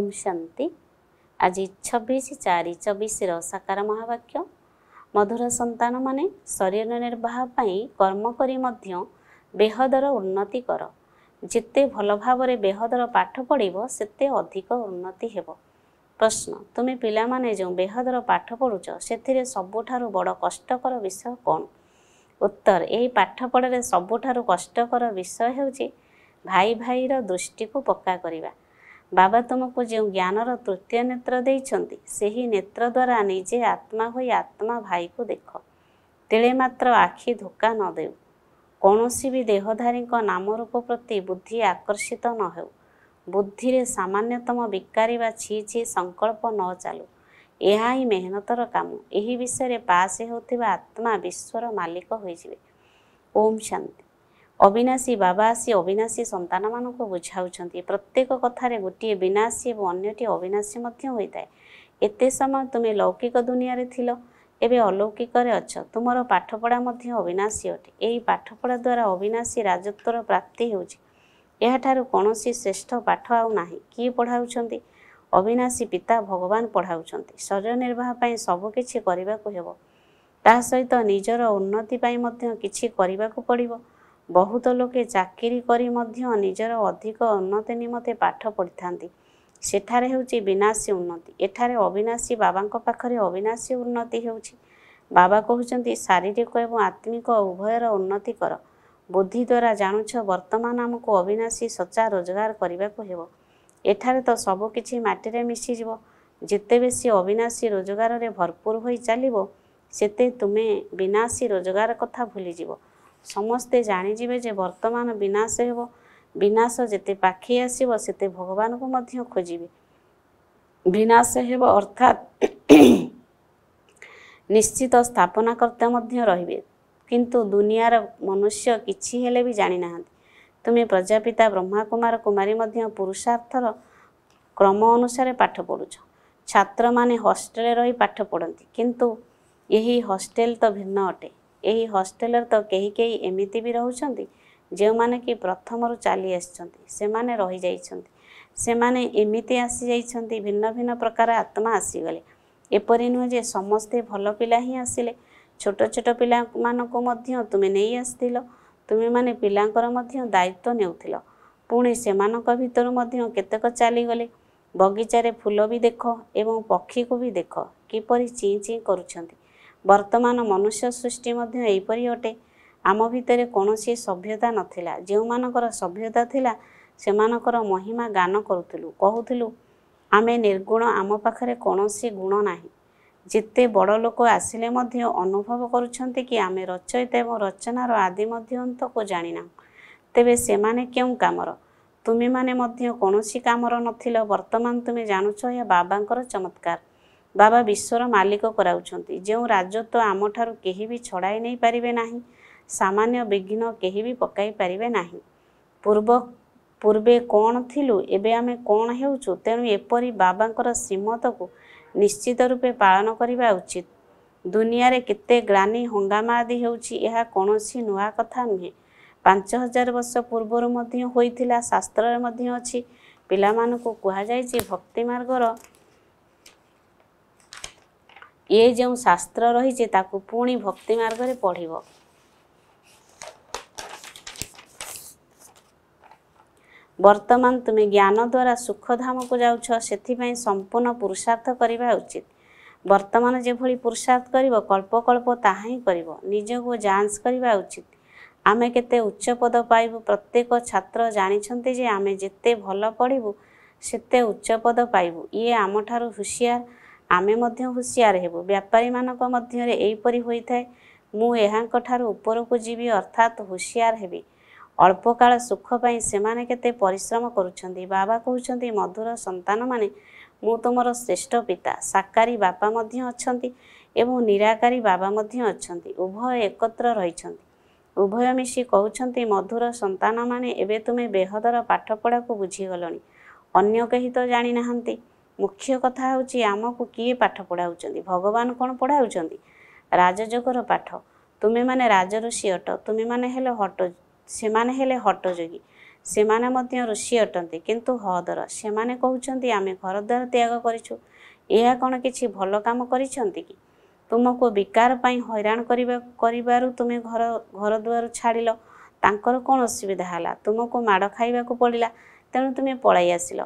ଓମ୍ ଶାନ୍ତି ଆଜି ଛବିଶ ଚାରି ଚବିଶର ସାକାର ମହାବାକ୍ୟ ମଧୁର ସନ୍ତାନମାନେ ଶରୀର ନିର୍ବାହ ପାଇଁ କର୍ମ କରି ମଧ୍ୟ ବେହଦର ଉନ୍ନତି କର ଯେତେ ଭଲ ଭାବରେ ବେହଦର ପାଠ ପଢ଼ିବ ସେତେ ଅଧିକ ଉନ୍ନତି ହେବ ପ୍ରଶ୍ନ ତୁମେ ପିଲାମାନେ ଯେଉଁ ବେହଦର ପାଠ ପଢ଼ୁଛ ସେଥିରେ ସବୁଠାରୁ ବଡ଼ କଷ୍ଟକର ବିଷୟ କ'ଣ ଉତ୍ତର ଏହି ପାଠପଢ଼ାରେ ସବୁଠାରୁ କଷ୍ଟକର ବିଷୟ ହେଉଛି ଭାଇ ଭାଇର ଦୃଷ୍ଟିକୁ ପକ୍କା କରିବା ବାବା ତୁମକୁ ଯେଉଁ ଜ୍ଞାନର ତୃତୀୟ ନେତ୍ର ଦେଇଛନ୍ତି ସେହି ନେତ୍ର ଦ୍ୱାରା ନିଜେ ଆତ୍ମା ହୋଇ ଆତ୍ମା ଭାଇକୁ ଦେଖ ତେଳେ ମାତ୍ର ଆଖି ଧୋକା ନ ଦେଉ କୌଣସି ବି ଦେହଧାରୀଙ୍କ ନାମ ରୂପ ପ୍ରତି ବୁଦ୍ଧି ଆକର୍ଷିତ ନ ହେଉ ବୁଦ୍ଧିରେ ସାମାନ୍ୟତମ ବିକାରୀ ବା ଛି ଛି ସଂକଳ୍ପ ନ ଚାଲୁ ଏହା ହିଁ ମେହନତର କାମ ଏହି ବିଷୟରେ ପାସ୍ ହେଉଥିବା ଆତ୍ମା ବିଶ୍ୱର ମାଲିକ ହୋଇଯିବେ ଓମ୍ ଶାନ୍ତି ଅବିନାଶୀ ବାବା ଆସି ଅବିନାଶୀ ସନ୍ତାନମାନଙ୍କୁ ବୁଝାଉଛନ୍ତି ପ୍ରତ୍ୟେକ କଥାରେ ଗୋଟିଏ ବିନାଶୀ ଏବଂ ଅନ୍ୟଟି ଅବିନାଶୀ ମଧ୍ୟ ହୋଇଥାଏ ଏତେ ସମୟ ତୁମେ ଲୌକିକ ଦୁନିଆରେ ଥିଲ ଏବେ ଅଲୌକିକରେ ଅଛ ତୁମର ପାଠପଢ଼ା ମଧ୍ୟ ଅବିନାଶୀ ଅଟେ ଏହି ପାଠପଢ଼ା ଦ୍ୱାରା ଅବିନାଶୀ ରାଜତ୍ୱର ପ୍ରାପ୍ତି ହେଉଛି ଏହାଠାରୁ କୌଣସି ଶ୍ରେଷ୍ଠ ପାଠ ଆଉ ନାହିଁ କିଏ ପଢ଼ାଉଛନ୍ତି ଅବିନାଶୀ ପିତା ଭଗବାନ ପଢ଼ାଉଛନ୍ତି ଶରୀର ନିର୍ବାହ ପାଇଁ ସବୁ କିଛି କରିବାକୁ ହେବ ତା ସହିତ ନିଜର ଉନ୍ନତି ପାଇଁ ମଧ୍ୟ କିଛି କରିବାକୁ ପଡ଼ିବ ବହୁତ ଲୋକେ ଚାକିରି କରି ମଧ୍ୟ ନିଜର ଅଧିକ ଉନ୍ନତି ନିମନ୍ତେ ପାଠ ପଢ଼ିଥାନ୍ତି ସେଠାରେ ହେଉଛି ବିନାଶୀ ଉନ୍ନତି ଏଠାରେ ଅବିନାଶୀ ବାବାଙ୍କ ପାଖରେ ଅବିନାଶୀ ଉନ୍ନତି ହେଉଛି ବାବା କହୁଛନ୍ତି ଶାରୀରିକ ଏବଂ ଆତ୍ମିକ ଉଭୟର ଉନ୍ନତି କର ବୁଦ୍ଧି ଦ୍ୱାରା ଜାଣୁଛ ବର୍ତ୍ତମାନ ଆମକୁ ଅବିନାଶୀ ସଚା ରୋଜଗାର କରିବାକୁ ହେବ ଏଠାରେ ତ ସବୁ କିଛି ମାଟିରେ ମିଶିଯିବ ଯେତେ ବେଶୀ ଅବିନାଶୀ ରୋଜଗାରରେ ଭରପୁର ହୋଇ ଚାଲିବ ସେତେ ତୁମେ ବିନାଶୀ ରୋଜଗାର କଥା ଭୁଲିଯିବ ସମସ୍ତେ ଜାଣିଯିବେ ଯେ ବର୍ତ୍ତମାନ ବିନାଶ ହେବ ବିନାଶ ଯେତେ ପାଖେଇ ଆସିବ ସେତେ ଭଗବାନଙ୍କୁ ମଧ୍ୟ ଖୋଜିବେ ବିନାଶ ହେବ ଅର୍ଥାତ୍ ନିଶ୍ଚିତ ସ୍ଥାପନାକର୍ତ୍ତା ମଧ୍ୟ ରହିବେ କିନ୍ତୁ ଦୁନିଆର ମନୁଷ୍ୟ କିଛି ହେଲେ ବି ଜାଣିନାହାନ୍ତି ତୁମେ ପ୍ରଜାପିତା ବ୍ରହ୍ମାକୁମାର କୁମାରୀ ମଧ୍ୟ ପୁରୁଷାର୍ଥର କ୍ରମ ଅନୁସାରେ ପାଠ ପଢ଼ୁଛ ଛାତ୍ରମାନେ ହଷ୍ଟେଲରେ ରହି ପାଠ ପଢ଼ନ୍ତି କିନ୍ତୁ ଏହି ହଷ୍ଟେଲ ତ ଭିନ୍ନ ଅଟେ ଏହି ହଷ୍ଟେଲରେ ତ କେହି କେହି ଏମିତି ବି ରହୁଛନ୍ତି ଯେଉଁମାନେ କି ପ୍ରଥମରୁ ଚାଲି ଆସିଛନ୍ତି ସେମାନେ ରହିଯାଇଛନ୍ତି ସେମାନେ ଏମିତି ଆସିଯାଇଛନ୍ତି ଭିନ୍ନ ଭିନ୍ନ ପ୍ରକାର ଆତ୍ମା ଆସିଗଲେ ଏପରି ନୁହେଁ ଯେ ସମସ୍ତେ ଭଲ ପିଲା ହିଁ ଆସିଲେ ଛୋଟ ଛୋଟ ପିଲାମାନଙ୍କୁ ମଧ୍ୟ ତୁମେ ନେଇ ଆସିଥିଲ ତୁମେମାନେ ପିଲାଙ୍କର ମଧ୍ୟ ଦାୟିତ୍ୱ ନେଉଥିଲ ପୁଣି ସେମାନଙ୍କ ଭିତରୁ ମଧ୍ୟ କେତେକ ଚାଲିଗଲେ ବଗିଚାରେ ଫୁଲ ବି ଦେଖ ଏବଂ ପକ୍ଷୀକୁ ବି ଦେଖ କିପରି ଚିଁ ଚିଁ କରୁଛନ୍ତି ବର୍ତ୍ତମାନ ମନୁଷ୍ୟ ସୃଷ୍ଟି ମଧ୍ୟ ଏହିପରି ଅଟେ ଆମ ଭିତରେ କୌଣସି ସଭ୍ୟତା ନଥିଲା ଯେଉଁମାନଙ୍କର ସଭ୍ୟତା ଥିଲା ସେମାନଙ୍କର ମହିମା ଗାନ କରୁଥିଲୁ କହୁଥିଲୁ ଆମେ ନିର୍ଗୁଣ ଆମ ପାଖରେ କୌଣସି ଗୁଣ ନାହିଁ ଯେତେ ବଡ଼ ଲୋକ ଆସିଲେ ମଧ୍ୟ ଅନୁଭବ କରୁଛନ୍ତି କି ଆମେ ରଚୟିତା ଏବଂ ରଚନାର ଆଦି ମଧ୍ୟକୁ ଜାଣିନାହୁଁ ତେବେ ସେମାନେ କେଉଁ କାମର ତୁମେମାନେ ମଧ୍ୟ କୌଣସି କାମର ନଥିଲ ବର୍ତ୍ତମାନ ତୁମେ ଜାଣୁଛ ଏହା ବାବାଙ୍କର ଚମତ୍କାର ବାବା ବିଶ୍ୱର ମାଲିକ କରାଉଛନ୍ତି ଯେଉଁ ରାଜତ୍ୱ ଆମଠାରୁ କେହି ବି ଛଡ଼ାଇ ନେଇପାରିବେ ନାହିଁ ସାମାନ୍ୟ ବିଘ୍ନ କେହି ବି ପକାଇ ପାରିବେ ନାହିଁ ପୂର୍ବ ପୂର୍ବେ କ'ଣ ଥିଲୁ ଏବେ ଆମେ କ'ଣ ହେଉଛୁ ତେଣୁ ଏପରି ବାବାଙ୍କର ଶ୍ରୀମତକୁ ନିଶ୍ଚିତ ରୂପେ ପାଳନ କରିବା ଉଚିତ ଦୁନିଆରେ କେତେ ଗ୍ଲାନି ହଙ୍ଗାମା ଆଦି ହେଉଛି ଏହା କୌଣସି ନୂଆ କଥା ନୁହେଁ ପାଞ୍ଚ ହଜାର ବର୍ଷ ପୂର୍ବରୁ ମଧ୍ୟ ହୋଇଥିଲା ଶାସ୍ତ୍ରରେ ମଧ୍ୟ ଅଛି ପିଲାମାନଙ୍କୁ କୁହାଯାଇଛି ଭକ୍ତି ମାର୍ଗର ଏ ଯେଉଁ ଶାସ୍ତ୍ର ରହିଛି ତାକୁ ପୁଣି ଭକ୍ତି ମାର୍ଗରେ ପଢ଼ିବ ବର୍ତ୍ତମାନ ତୁମେ ଜ୍ଞାନ ଦ୍ୱାରା ସୁଖଧାମକୁ ଯାଉଛ ସେଥିପାଇଁ ସମ୍ପୂର୍ଣ୍ଣ ପୁରୁଷାର୍ଥ କରିବା ଉଚିତ ବର୍ତ୍ତମାନ ଯେଭଳି ପୁରୁଷାର୍ଥ କରିବ କଳ୍ପକଳ୍ପ ତାହା ହିଁ କରିବ ନିଜକୁ ଯାଞ୍ଚ କରିବା ଉଚିତ ଆମେ କେତେ ଉଚ୍ଚ ପଦ ପାଇବୁ ପ୍ରତ୍ୟେକ ଛାତ୍ର ଜାଣିଛନ୍ତି ଯେ ଆମେ ଯେତେ ଭଲ ପଢ଼ିବୁ ସେତେ ଉଚ୍ଚ ପଦ ପାଇବୁ ଇଏ ଆମଠାରୁ ହୁସିଆର ଆମେ ମଧ୍ୟ ହୁସିଆର ହେବୁ ବେପାରୀମାନଙ୍କ ମଧ୍ୟରେ ଏହିପରି ହୋଇଥାଏ ମୁଁ ଏହାଙ୍କ ଠାରୁ ଉପରକୁ ଯିବି ଅର୍ଥାତ୍ ହୁସିଆର ହେବି ଅଳ୍ପକାଳ ସୁଖ ପାଇଁ ସେମାନେ କେତେ ପରିଶ୍ରମ କରୁଛନ୍ତି ବାବା କହୁଛନ୍ତି ମଧୁର ସନ୍ତାନମାନେ ମୁଁ ତୁମର ଶ୍ରେଷ୍ଠ ପିତା ସାକାରୀ ବାପା ମଧ୍ୟ ଅଛନ୍ତି ଏବଂ ନିରାକାରୀ ବାବା ମଧ୍ୟ ଅଛନ୍ତି ଉଭୟ ଏକତ୍ର ରହିଛନ୍ତି ଉଭୟ ମିଶି କହୁଛନ୍ତି ମଧୁର ସନ୍ତାନମାନେ ଏବେ ତୁମେ ବେହଦର ପାଠପଢ଼ାକୁ ବୁଝିଗଲଣି ଅନ୍ୟ କେହି ତ ଜାଣିନାହାନ୍ତି ମୁଖ୍ୟ କଥା ହେଉଛି ଆମକୁ କିଏ ପାଠ ପଢ଼ାଉଛନ୍ତି ଭଗବାନ କ'ଣ ପଢ଼ାଉଛନ୍ତି ରାଜଯୋଗର ପାଠ ତୁମେମାନେ ରାଜ ଋଷି ଅଟ ତୁମେମାନେ ହେଲେ ହଟ ସେମାନେ ହେଲେ ହଟଯୋଗୀ ସେମାନେ ମଧ୍ୟ ଋଷି ଅଟନ୍ତି କିନ୍ତୁ ହଦର ସେମାନେ କହୁଛନ୍ତି ଆମେ ଘରଦ୍ୱାର ତ୍ୟାଗ କରିଛୁ ଏହା କ'ଣ କିଛି ଭଲ କାମ କରିଛନ୍ତି କି ତୁମକୁ ବିକାର ପାଇଁ ହଇରାଣ କରିବା କରିବାରୁ ତୁମେ ଘର ଘରଦୁଆରୁ ଛାଡ଼ିଲ ତାଙ୍କର କ'ଣ ଅସୁବିଧା ହେଲା ତୁମକୁ ମାଡ଼ ଖାଇବାକୁ ପଡ଼ିଲା ତେଣୁ ତୁମେ ପଳାଇ ଆସିଲ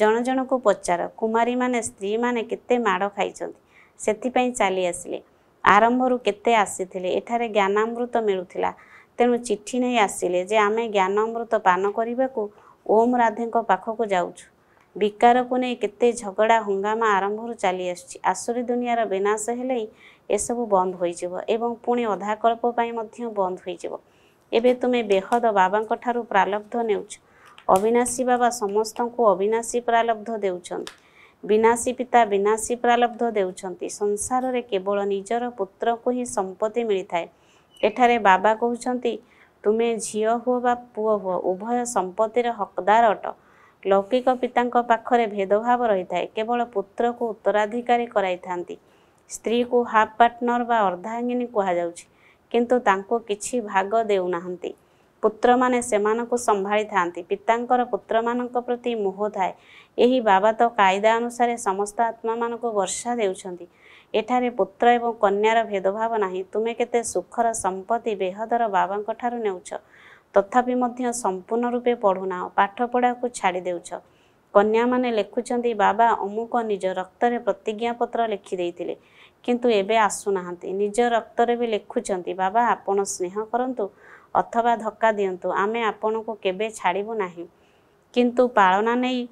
ଜଣ ଜଣକୁ ପଚାର କୁମାରୀମାନେ ସ୍ତ୍ରୀମାନେ କେତେ ମାଡ଼ ଖାଇଛନ୍ତି ସେଥିପାଇଁ ଚାଲି ଆସିଲେ ଆରମ୍ଭରୁ କେତେ ଆସିଥିଲେ ଏଠାରେ ଜ୍ଞାନାମୃତ ମିଳୁଥିଲା ତେଣୁ ଚିଠି ନେଇ ଆସିଲେ ଯେ ଆମେ ଜ୍ଞାନାମୃତ ପାନ କରିବାକୁ ଓମ୍ ରାଧେଙ୍କ ପାଖକୁ ଯାଉଛୁ ବିକାରକୁ ନେଇ କେତେ ଝଗଡ଼ା ହଙ୍ଗାମା ଆରମ୍ଭରୁ ଚାଲି ଆସୁଛି ଆସୁରୀ ଦୁନିଆର ବିନାଶ ହେଲେ ଏସବୁ ବନ୍ଦ ହୋଇଯିବ ଏବଂ ପୁଣି ଅଧାକଳ୍ପ ପାଇଁ ମଧ୍ୟ ବନ୍ଦ ହୋଇଯିବ ଏବେ ତୁମେ ବେହଦ ବାବାଙ୍କ ଠାରୁ ପ୍ରାଲବ୍ଧ ନେଉଛ ଅବିନାଶୀ ବାବା ସମସ୍ତଙ୍କୁ ଅବିନାଶୀ ପ୍ରାରବ୍ଧ ଦେଉଛନ୍ତି ବିନାଶୀ ପିତା ବିନାଶୀ ପ୍ରାରବ୍ଧ ଦେଉଛନ୍ତି ସଂସାରରେ କେବଳ ନିଜର ପୁତ୍ରକୁ ହିଁ ସମ୍ପତ୍ତି ମିଳିଥାଏ ଏଠାରେ ବାବା କହୁଛନ୍ତି ତୁମେ ଝିଅ ହୁଅ ବା ପୁଅ ହୁଅ ଉଭୟ ସମ୍ପତ୍ତିର ହକଦାର ଅଟ ଲୌକିକ ପିତାଙ୍କ ପାଖରେ ଭେଦଭାବ ରହିଥାଏ କେବଳ ପୁତ୍ରକୁ ଉତ୍ତରାଧିକାରୀ କରାଇଥାନ୍ତି ସ୍ତ୍ରୀକୁ ହାଫ୍ ପାର୍ଟନର ବା ଅର୍ଦ୍ଧାଙ୍ଗିନୀ କୁହାଯାଉଛି କିନ୍ତୁ ତାଙ୍କୁ କିଛି ଭାଗ ଦେଉନାହାନ୍ତି ପୁତ୍ରମାନେ ସେମାନଙ୍କୁ ସମ୍ଭାଳିଥାନ୍ତି ପିତାଙ୍କର ପୁତ୍ରମାନଙ୍କ ପ୍ରତି ମୋହ ଥାଏ ଏହି ବାବା ତ କାଇଦା ଅନୁସାରେ ସମସ୍ତ ଆତ୍ମାମାନଙ୍କୁ ବର୍ଷା ଦେଉଛନ୍ତି ଏଠାରେ ପୁତ୍ର ଏବଂ କନ୍ୟାର ଭେଦଭାବ ନାହିଁ ତୁମେ କେତେ ସୁଖର ସମ୍ପତ୍ତି ବେହଦର ବାବାଙ୍କ ଠାରୁ ନେଉଛ ତଥାପି ମଧ୍ୟ ସମ୍ପୂର୍ଣ୍ଣ ରୂପେ ପଢ଼ୁନା ପାଠପଢ଼ାକୁ ଛାଡ଼ି ଦେଉଛ କନ୍ୟାମାନେ ଲେଖୁଛନ୍ତି ବାବା ଅମୁକ ନିଜ ରକ୍ତରେ ପ୍ରତିଜ୍ଞାପତ୍ର ଲେଖିଦେଇଥିଲେ କିନ୍ତୁ ଏବେ ଆସୁନାହାନ୍ତି ନିଜ ରକ୍ତରେ ବି ଲେଖୁଛନ୍ତି ବାବା ଆପଣ ସ୍ନେହ କରନ୍ତୁ ଅଥବା ଧକ୍କା ଦିଅନ୍ତୁ ଆମେ ଆପଣଙ୍କୁ କେବେ ଛାଡ଼ିବୁ ନାହିଁ କିନ୍ତୁ ପାଳନା ନେଇ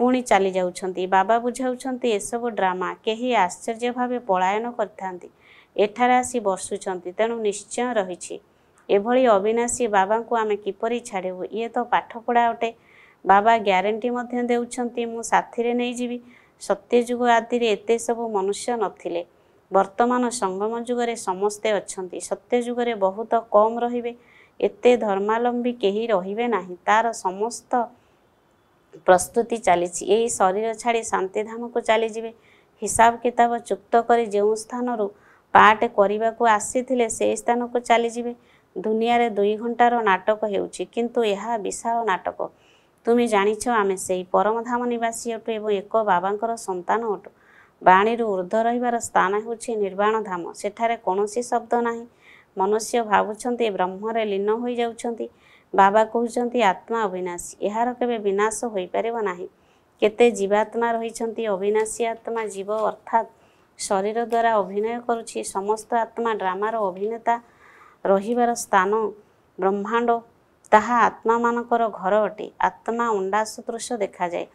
ପୁଣି ଚାଲି ଯାଉଛନ୍ତି ବାବା ବୁଝାଉଛନ୍ତି ଏସବୁ ଡ୍ରାମା କେହି ଆଶ୍ଚର୍ଯ୍ୟ ଭାବେ ପଳାୟନ କରିଥାନ୍ତି ଏଠାରେ ଆସି ବସୁଛନ୍ତି ତେଣୁ ନିଶ୍ଚୟ ରହିଛି ଏଭଳି ଅବିନାଶୀ ବାବାଙ୍କୁ ଆମେ କିପରି ଛାଡ଼ିବୁ ଇଏ ତ ପାଠପଢ଼ା ଅଟେ ବାବା ଗ୍ୟାରେଣ୍ଟି ମଧ୍ୟ ଦେଉଛନ୍ତି ମୁଁ ସାଥିରେ ନେଇଯିବି ସତ୍ୟଯୁଗ ଆଦିରେ ଏତେ ସବୁ ମନୁଷ୍ୟ ନଥିଲେ ବର୍ତ୍ତମାନ ସଙ୍ଗମ ଯୁଗରେ ସମସ୍ତେ ଅଛନ୍ତି ସତ୍ୟ ଯୁଗରେ ବହୁତ କମ୍ ରହିବେ ଏତେ ଧର୍ମାଲମ୍ବୀ କେହି ରହିବେ ନାହିଁ ତାର ସମସ୍ତ ପ୍ରସ୍ତୁତି ଚାଲିଛି ଏହି ଶରୀର ଛାଡ଼ି ଶାନ୍ତିଧାମକୁ ଚାଲିଯିବେ ହିସାବ କିତାବ ଚୁକ୍ତ କରି ଯେଉଁ ସ୍ଥାନରୁ ପାଠ କରିବାକୁ ଆସିଥିଲେ ସେହି ସ୍ଥାନକୁ ଚାଲିଯିବେ ଦୁନିଆରେ ଦୁଇ ଘଣ୍ଟାର ନାଟକ ହେଉଛି କିନ୍ତୁ ଏହା ବିଶାଳ ନାଟକ ତୁମେ ଜାଣିଛ ଆମେ ସେହି ପରମଧାମ ନିବାସୀ ଅଟୁ ଏବଂ ଏକ ବାବାଙ୍କର ସନ୍ତାନ ଅଟୁ ବାଣୀରୁ ଉର୍ଦ୍ଧ୍ୱ ରହିବାର ସ୍ଥାନ ହେଉଛି ନିର୍ବାଣ ଧାମ ସେଠାରେ କୌଣସି ଶବ୍ଦ ନାହିଁ ମନୁଷ୍ୟ ଭାବୁଛନ୍ତି ବ୍ରହ୍ମରେ ଲୀନ ହୋଇଯାଉଛନ୍ତି ବାବା କହୁଛନ୍ତି ଆତ୍ମା ଅବିନାଶୀ ଏହାର କେବେ ବିନାଶ ହୋଇପାରିବ ନାହିଁ କେତେ ଜୀବାତ୍ମା ରହିଛନ୍ତି ଅବିନାଶୀ ଆତ୍ମା ଜୀବ ଅର୍ଥାତ୍ ଶରୀର ଦ୍ୱାରା ଅଭିନୟ କରୁଛି ସମସ୍ତ ଆତ୍ମା ଡ୍ରାମାର ଅଭିନେତା ରହିବାର ସ୍ଥାନ ବ୍ରହ୍ମାଣ୍ଡ ତାହା ଆତ୍ମାମାନଙ୍କର ଘର ଅଟେ ଆତ୍ମା ଅଣ୍ଡା ସଦୃଶ ଦେଖାଯାଏ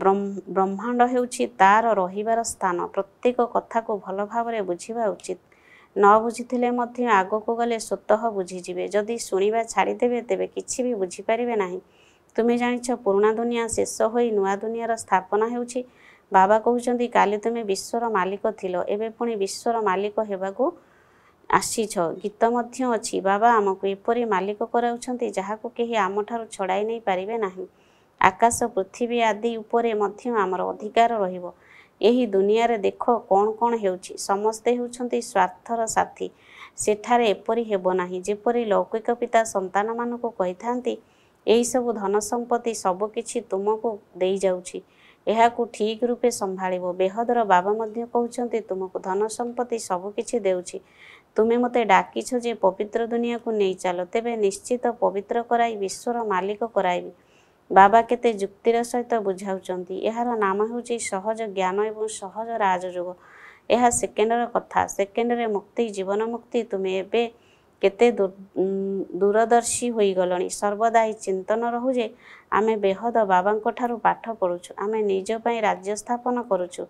ବ୍ରହ୍ମାଣ୍ଡ ହେଉଛି ତାର ରହିବାର ସ୍ଥାନ ପ୍ରତ୍ୟେକ କଥାକୁ ଭଲ ଭାବରେ ବୁଝିବା ଉଚିତ ନ ବୁଝିଥିଲେ ମଧ୍ୟ ଆଗକୁ ଗଲେ ସ୍ୱତଃ ବୁଝିଯିବେ ଯଦି ଶୁଣିବା ଛାଡ଼ିଦେବେ ତେବେ କିଛି ବି ବୁଝିପାରିବେ ନାହିଁ ତୁମେ ଜାଣିଛ ପୁରୁଣା ଦୁନିଆ ଶେଷ ହୋଇ ନୂଆ ଦୁନିଆର ସ୍ଥାପନା ହେଉଛି ବାବା କହୁଛନ୍ତି କାଲି ତୁମେ ବିଶ୍ୱର ମାଲିକ ଥିଲ ଏବେ ପୁଣି ବିଶ୍ୱର ମାଲିକ ହେବାକୁ ଆସିଛ ଗୀତ ମଧ୍ୟ ଅଛି ବାବା ଆମକୁ ଏପରି ମାଲିକ କରାଉଛନ୍ତି ଯାହାକୁ କେହି ଆମଠାରୁ ଛଡ଼ାଇ ନେଇପାରିବେ ନାହିଁ ଆକାଶ ପୃଥିବୀ ଆଦି ଉପରେ ମଧ୍ୟ ଆମର ଅଧିକାର ରହିବ ଏହି ଦୁନିଆରେ ଦେଖ କ'ଣ କ'ଣ ହେଉଛି ସମସ୍ତେ ହେଉଛନ୍ତି ସ୍ୱାର୍ଥର ସାଥୀ ସେଠାରେ ଏପରି ହେବ ନାହିଁ ଯେପରି ଲୌକିକ ପିତା ସନ୍ତାନମାନଙ୍କୁ କହିଥାନ୍ତି ଏହିସବୁ ଧନ ସମ୍ପତ୍ତି ସବୁକିଛି ତୁମକୁ ଦେଇଯାଉଛି ଏହାକୁ ଠିକ୍ ରୂପେ ସମ୍ଭାଳିବ ବେହଦର ବାବା ମଧ୍ୟ କହୁଛନ୍ତି ତୁମକୁ ଧନ ସମ୍ପତ୍ତି ସବୁକିଛି ଦେଉଛି ତୁମେ ମୋତେ ଡାକିଛ ଯେ ପବିତ୍ର ଦୁନିଆକୁ ନେଇ ଚାଲ ତେବେ ନିଶ୍ଚିତ ପବିତ୍ର କରାଇ ବିଶ୍ୱର ମାଲିକ କରାଇବି ବାବା କେତେ ଯୁକ୍ତିର ସହିତ ବୁଝାଉଛନ୍ତି ଏହାର ନାମ ହେଉଛି ସହଜ ଜ୍ଞାନ ଏବଂ ସହଜ ରାଜଯୋଗ ଏହା ସେକେଣ୍ଡର କଥା ସେକେଣ୍ଡରେ ମୁକ୍ତି ଜୀବନ ମୁକ୍ତି ତୁମେ ଏବେ କେତେ ଦୂରଦର୍ଶୀ ହୋଇଗଲଣି ସର୍ବଦା ଏହି ଚିନ୍ତନ ରହୁ ଯେ ଆମେ ବେହଦ ବାବାଙ୍କଠାରୁ ପାଠ ପଢ଼ୁଛୁ ଆମେ ନିଜ ପାଇଁ ରାଜ୍ୟ ସ୍ଥାପନ କରୁଛୁ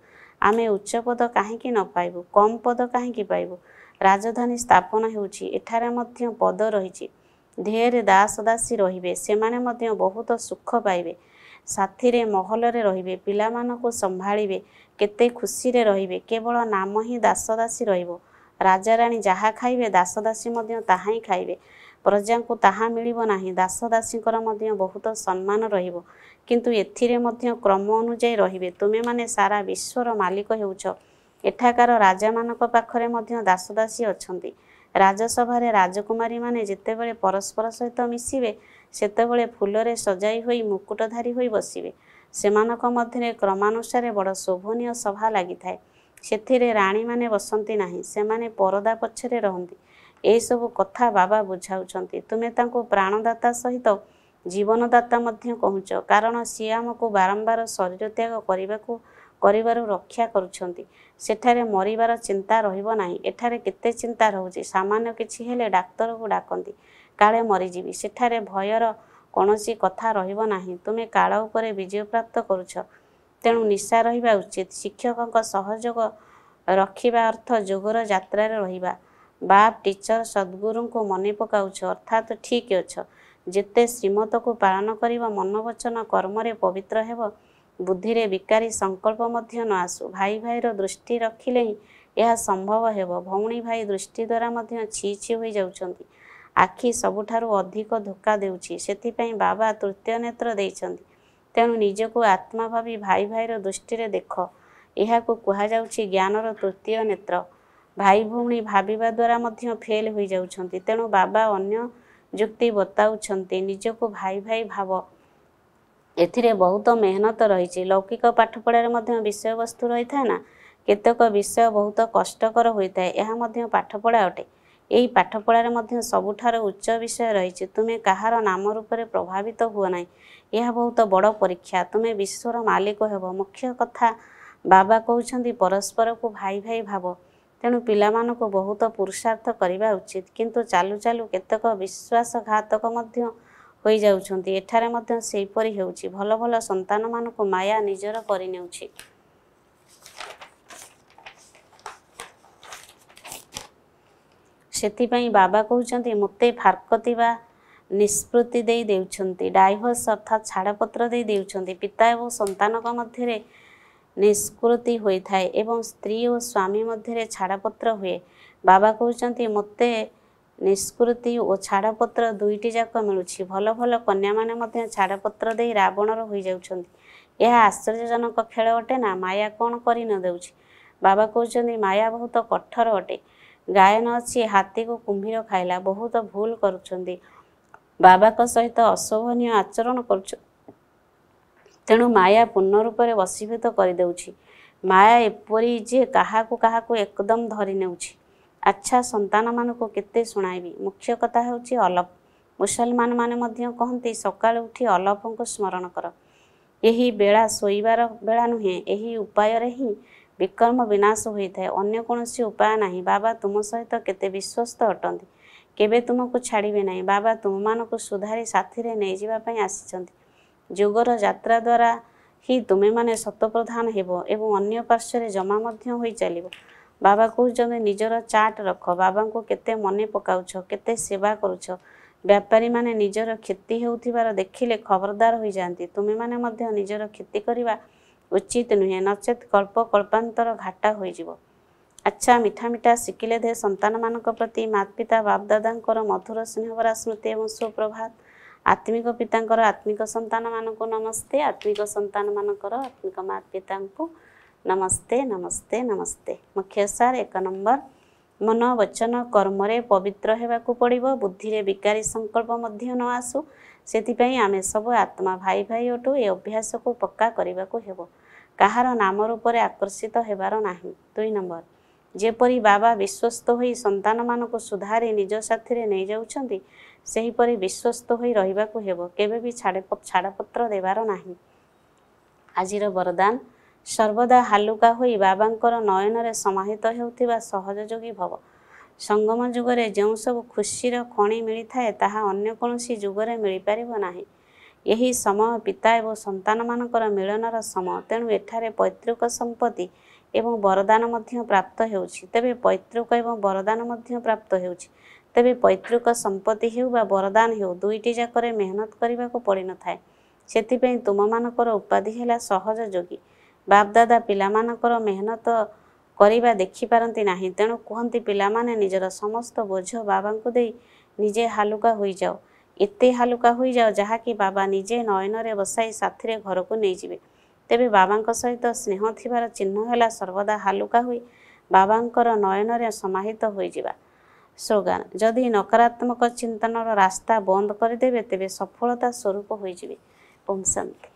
ଆମେ ଉଚ୍ଚ ପଦ କାହିଁକି ନ ପାଇବୁ କମ୍ ପଦ କାହିଁକି ପାଇବୁ ରାଜଧାନୀ ସ୍ଥାପନ ହେଉଛି ଏଠାରେ ମଧ୍ୟ ପଦ ରହିଛି ଧିଏରେ ଦାସ ଦାସୀ ରହିବେ ସେମାନେ ମଧ୍ୟ ବହୁତ ସୁଖ ପାଇବେ ସାଥିରେ ମହଲରେ ରହିବେ ପିଲାମାନଙ୍କୁ ସମ୍ଭାଳିବେ କେତେ ଖୁସିରେ ରହିବେ କେବଳ ନାମ ହିଁ ଦାସ ଦାସୀ ରହିବ ରାଜାରାଣୀ ଯାହା ଖାଇବେ ଦାସ ଦାସୀ ମଧ୍ୟ ତାହା ହିଁ ଖାଇବେ ପ୍ରଜାଙ୍କୁ ତାହା ମିଳିବ ନାହିଁ ଦାସ ଦାସୀଙ୍କର ମଧ୍ୟ ବହୁତ ସମ୍ମାନ ରହିବ କିନ୍ତୁ ଏଥିରେ ମଧ୍ୟ କ୍ରମ ଅନୁଯାୟୀ ରହିବେ ତୁମେମାନେ ସାରା ବିଶ୍ୱର ମାଲିକ ହେଉଛ ଏଠାକାର ରାଜାମାନଙ୍କ ପାଖରେ ମଧ୍ୟ ଦାସ ଦାସୀ ଅଛନ୍ତି ରାଜସଭାରେ ରାଜକୁମାରୀମାନେ ଯେତେବେଳେ ପରସ୍ପର ସହିତ ମିଶିବେ ସେତେବେଳେ ଫୁଲରେ ସଜାଇ ହୋଇ ମୁକୁଟଧାରୀ ହୋଇ ବସିବେ ସେମାନଙ୍କ ମଧ୍ୟରେ କ୍ରମାନୁସାରେ ବଡ଼ ଶୋଭନୀୟ ସଭା ଲାଗିଥାଏ ସେଥିରେ ରାଣୀମାନେ ବସନ୍ତି ନାହିଁ ସେମାନେ ପରଦା ପଛରେ ରହନ୍ତି ଏହିସବୁ କଥା ବାବା ବୁଝାଉଛନ୍ତି ତୁମେ ତାଙ୍କୁ ପ୍ରାଣଦାତା ସହିତ ଜୀବନଦାତା ମଧ୍ୟ କହୁଛ କାରଣ ସିଏ ଆମକୁ ବାରମ୍ବାର ଶରୀର ତ୍ୟାଗ କରିବାକୁ କରିବାରୁ ରକ୍ଷା କରୁଛନ୍ତି ସେଠାରେ ମରିବାର ଚିନ୍ତା ରହିବ ନାହିଁ ଏଠାରେ କେତେ ଚିନ୍ତା ରହୁଛି ସାମାନ୍ୟ କିଛି ହେଲେ ଡାକ୍ତରକୁ ଡାକନ୍ତି କାଳେ ମରିଯିବି ସେଠାରେ ଭୟର କୌଣସି କଥା ରହିବ ନାହିଁ ତୁମେ କାଳ ଉପରେ ବିଜୟ ପ୍ରାପ୍ତ କରୁଛ ତେଣୁ ନିଶା ରହିବା ଉଚିତ ଶିକ୍ଷକଙ୍କ ସହଯୋଗ ରଖିବା ଅର୍ଥ ଯୋଗର ଯାତ୍ରାରେ ରହିବା ବାପ ଟିଚର ସଦ୍ଗୁରୁଙ୍କୁ ମନେ ପକାଉଛ ଅର୍ଥାତ୍ ଠିକ୍ ଅଛ ଯେତେ ଶ୍ରୀମତକୁ ପାଳନ କରିବ ମନବଚନ କର୍ମରେ ପବିତ୍ର ହେବ ବୁଦ୍ଧିରେ ବିକାରୀ ସଂକଳ୍ପ ମଧ୍ୟ ନ ଆସୁ ଭାଇ ଭାଇର ଦୃଷ୍ଟି ରଖିଲେ ହିଁ ଏହା ସମ୍ଭବ ହେବ ଭଉଣୀ ଭାଇ ଦୃଷ୍ଟି ଦ୍ୱାରା ମଧ୍ୟ ଛି ଛି ହୋଇଯାଉଛନ୍ତି ଆଖି ସବୁଠାରୁ ଅଧିକ ଧୋକା ଦେଉଛି ସେଥିପାଇଁ ବାବା ତୃତୀୟ ନେତ୍ର ଦେଇଛନ୍ତି ତେଣୁ ନିଜକୁ ଆତ୍ମା ଭାବି ଭାଇ ଭାଇର ଦୃଷ୍ଟିରେ ଦେଖ ଏହାକୁ କୁହାଯାଉଛି ଜ୍ଞାନର ତୃତୀୟ ନେତ୍ର ଭାଇ ଭଉଣୀ ଭାବିବା ଦ୍ୱାରା ମଧ୍ୟ ଫେଲ୍ ହୋଇଯାଉଛନ୍ତି ତେଣୁ ବାବା ଅନ୍ୟ ଯୁକ୍ତି ବତାଉଛନ୍ତି ନିଜକୁ ଭାଇ ଭାଇ ଭାବ ଏଥିରେ ବହୁତ ମେହନତ ରହିଛି ଲୌକିକ ପାଠପଢ଼ାରେ ମଧ୍ୟ ବିଷୟବସ୍ତୁ ରହିଥାଏ ନା କେତେକ ବିଷୟ ବହୁତ କଷ୍ଟକର ହୋଇଥାଏ ଏହା ମଧ୍ୟ ପାଠପଢ଼ା ଅଟେ ଏହି ପାଠପଢ଼ାରେ ମଧ୍ୟ ସବୁଠାରୁ ଉଚ୍ଚ ବିଷୟ ରହିଛି ତୁମେ କାହାର ନାମ ରୂପରେ ପ୍ରଭାବିତ ହୁଅ ନାହିଁ ଏହା ବହୁତ ବଡ଼ ପରୀକ୍ଷା ତୁମେ ବିଶ୍ୱର ମାଲିକ ହେବ ମୁଖ୍ୟ କଥା ବାବା କହୁଛନ୍ତି ପରସ୍ପରକୁ ଭାଇ ଭାଇ ଭାବ ତେଣୁ ପିଲାମାନଙ୍କୁ ବହୁତ ପୁରୁଷାର୍ଥ କରିବା ଉଚିତ କିନ୍ତୁ ଚାଲୁ ଚାଲୁ କେତେକ ବିଶ୍ୱାସଘାତକ ମଧ୍ୟ ହୋଇଯାଉଛନ୍ତି ଏଠାରେ ମଧ୍ୟ ସେହିପରି ହେଉଛି ଭଲ ଭଲ ସନ୍ତାନମାନଙ୍କୁ ମାୟା ନିଜର କରିନେଉଛି ସେଥିପାଇଁ ବାବା କହୁଛନ୍ତି ମୋତେ ଫାର୍କଥିବା ନିଷ୍ପତ୍ତି ଦେଇ ଦେଉଛନ୍ତି ଡାଇଭର୍ସ ଅର୍ଥାତ୍ ଛାଡ଼ପତ୍ର ଦେଇ ଦେଉଛନ୍ତି ପିତା ଏବଂ ସନ୍ତାନଙ୍କ ମଧ୍ୟରେ ନିଷ୍କୃତି ହୋଇଥାଏ ଏବଂ ସ୍ତ୍ରୀ ଓ ସ୍ୱାମୀ ମଧ୍ୟରେ ଛାଡ଼ପତ୍ର ହୁଏ ବାବା କହୁଛନ୍ତି ମୋତେ ନିଷ୍କୃତି ଓ ଛାଡ଼ପତ୍ର ଦୁଇଟି ଯାକ ମିଳୁଛି ଭଲ ଭଲ କନ୍ୟାମାନେ ମଧ୍ୟ ଛାଡ଼ପତ୍ର ଦେଇ ରାବଣର ହୋଇଯାଉଛନ୍ତି ଏହା ଆଶ୍ଚର୍ଯ୍ୟଜନକ ଖେଳ ଅଟେ ନା ମାୟା କ'ଣ କରି ନ ଦେଉଛି ବାବା କହୁଛନ୍ତି ମାୟା ବହୁତ କଠୋର ଅଟେ ଗାୟନ ଅଛି ହାତୀକୁ କୁମ୍ଭୀର ଖାଇଲା ବହୁତ ଭୁଲ କରୁଛନ୍ତି ବାବାଙ୍କ ସହିତ ଅଶୋଭନୀୟ ଆଚରଣ କରୁଛ ତେଣୁ ମାୟା ପୂର୍ଣ୍ଣ ରୂପରେ ବଶୀଭୂତ କରିଦେଉଛି ମାୟା ଏପରି ଯେ କାହାକୁ କାହାକୁ ଏକଦମ ଧରି ନେଉଛି ଆଚ୍ଛା ସନ୍ତାନ ମାନଙ୍କୁ କେତେ ଶୁଣାଇବି ମୁଖ୍ୟ କଥା ହେଉଛି ଅଲପ ମୁସଲମାନ ମାନେ ମଧ୍ୟ କହନ୍ତି ସକାଳୁ ଉଠି ଅଲପଙ୍କୁ ସ୍ମରଣ କର ଏହି ବେଳା ଶୋଇବାର ବେଳା ନୁହେଁ ଏହି ଉପାୟରେ ହିଁ ବିକ୍ରମ ବିନାଶ ହୋଇଥାଏ ଅନ୍ୟ କୌଣସି ଉପାୟ ନାହିଁ ବାବା ତୁମ ସହିତ କେତେ ବିଶ୍ୱସ୍ତ ଅଟନ୍ତି କେବେ ତୁମକୁ ଛାଡ଼ିବେ ନାହିଁ ବାବା ତୁମମାନଙ୍କୁ ସୁଧାରି ସାଥିରେ ନେଇଯିବା ପାଇଁ ଆସିଛନ୍ତି ଯୋଗର ଯାତ୍ରା ଦ୍ୱାରା ହିଁ ତୁମେମାନେ ସତପ୍ରଧାନ ହେବ ଏବଂ ଅନ୍ୟ ପାର୍ଶ୍ୱରେ ଜମା ମଧ୍ୟ ହୋଇ ଚାଲିବ ବାବା କହୁଛନ୍ତି ନିଜର ଚାଟ୍ ରଖ ବାବାଙ୍କୁ କେତେ ମନେ ପକାଉଛ କେତେ ସେବା କରୁଛ ବେପାରୀମାନେ ନିଜର କ୍ଷତି ହେଉଥିବାର ଦେଖିଲେ ଖବରଦାର ହୋଇଯାଆନ୍ତି ତୁମେମାନେ ମଧ୍ୟ ନିଜର କ୍ଷତି କରିବା ଉଚିତ ନୁହେଁ ନଚେତ୍ କଳ୍ପ କଳ୍ପାନ୍ତର ଘାଟା ହୋଇଯିବ ଆଚ୍ଛା ମିଠା ମିଠା ଶିଖିଲେ ଦେ ସନ୍ତାନମାନଙ୍କ ପ୍ରତି ପିତା ବାପ ଦାଦାଙ୍କର ମଧୁର ସ୍ନେହବରା ସ୍ମୃତି ଏବଂ ସୁପ୍ରଭାତ ଆତ୍ମିକ ପିତାଙ୍କର ଆତ୍ମିକ ସନ୍ତାନମାନଙ୍କୁ ନମସ୍ତେ ଆତ୍ମିକ ସନ୍ତାନମାନଙ୍କର ଆତ୍ମିକ ପିତାଙ୍କୁ ନମସ୍ତେ ନମସ୍ତେ ନମସ୍ତେ ମୁଖ୍ୟ ସାର୍ ଏକ ନମ୍ବର ମନ ବଚନ କର୍ମରେ ପବିତ୍ର ହେବାକୁ ପଡ଼ିବ ବୁଦ୍ଧିରେ ବିକାରୀ ସଂକଳ୍ପ ମଧ୍ୟ ନ ଆସୁ ସେଥିପାଇଁ ଆମେ ସବୁ ଆତ୍ମା ଭାଇ ଭାଇ ଓଠୁ ଏ ଅଭ୍ୟାସକୁ ପକ୍କା କରିବାକୁ ହେବ କାହାର ନାମ ରୂପରେ ଆକର୍ଷିତ ହେବାର ନାହିଁ ଦୁଇ ନମ୍ବର ଯେପରି ବାବା ବିଶ୍ୱସ୍ତ ହୋଇ ସନ୍ତାନମାନଙ୍କୁ ସୁଧାରି ନିଜ ସାଥିରେ ନେଇଯାଉଛନ୍ତି ସେହିପରି ବିଶ୍ୱସ୍ତ ହୋଇ ରହିବାକୁ ହେବ କେବେ ବି ଛାଡ଼ ଛାଡ଼ପତ୍ର ଦେବାର ନାହିଁ ଆଜିର ବରଦାନ ସର୍ବଦା ହାଲୁକା ହୋଇ ବାବାଙ୍କର ନୟନରେ ସମାହିତ ହେଉଥିବା ସହଯୋଗୀ ଭବ ସଙ୍ଗମ ଯୁଗରେ ଯେଉଁ ସବୁ ଖୁସିର ଖଣି ମିଳିଥାଏ ତାହା ଅନ୍ୟ କୌଣସି ଯୁଗରେ ମିଳିପାରିବ ନାହିଁ ଏହି ସମୟ ପିତା ଏବଂ ସନ୍ତାନମାନଙ୍କର ମିଳନର ସମୟ ତେଣୁ ଏଠାରେ ପୈତୃକ ସମ୍ପତ୍ତି ଏବଂ ବରଦାନ ମଧ୍ୟ ପ୍ରାପ୍ତ ହେଉଛି ତେବେ ପୈତୃକ ଏବଂ ବରଦାନ ମଧ୍ୟ ପ୍ରାପ୍ତ ହେଉଛି ତେବେ ପୈତୃକ ସମ୍ପତ୍ତି ହେଉ ବା ବରଦାନ ହେଉ ଦୁଇଟି ଯାକରେ ମେହନତ କରିବାକୁ ପଡ଼ିନଥାଏ ସେଥିପାଇଁ ତୁମମାନଙ୍କର ଉପାଧି ହେଲା ସହଜ ଯୋଗୀ ବାପ ଦାଦା ପିଲାମାନଙ୍କର ମେହନତ କରିବା ଦେଖିପାରନ୍ତି ନାହିଁ ତେଣୁ କୁହନ୍ତି ପିଲାମାନେ ନିଜର ସମସ୍ତ ବୋଝ ବାବାଙ୍କୁ ଦେଇ ନିଜେ ହାଲୁକା ହୋଇଯାଉ ଏତେ ହାଲୁକା ହୋଇଯାଉ ଯାହାକି ବାବା ନିଜେ ନୟନରେ ବସାଇ ସାଥିରେ ଘରକୁ ନେଇଯିବେ ତେବେ ବାବାଙ୍କ ସହିତ ସ୍ନେହ ଥିବାର ଚିହ୍ନ ହେଲା ସର୍ବଦା ହାଲୁକା ହୋଇ ବାବାଙ୍କର ନୟନରେ ସମାହିତ ହୋଇଯିବା ସ୍ଲୋଗାନ ଯଦି ନକାରାତ୍ମକ ଚିନ୍ତନର ରାସ୍ତା ବନ୍ଦ କରିଦେବେ ତେବେ ସଫଳତା ସ୍ୱରୂପ ହୋଇଯିବେ ଓମ୍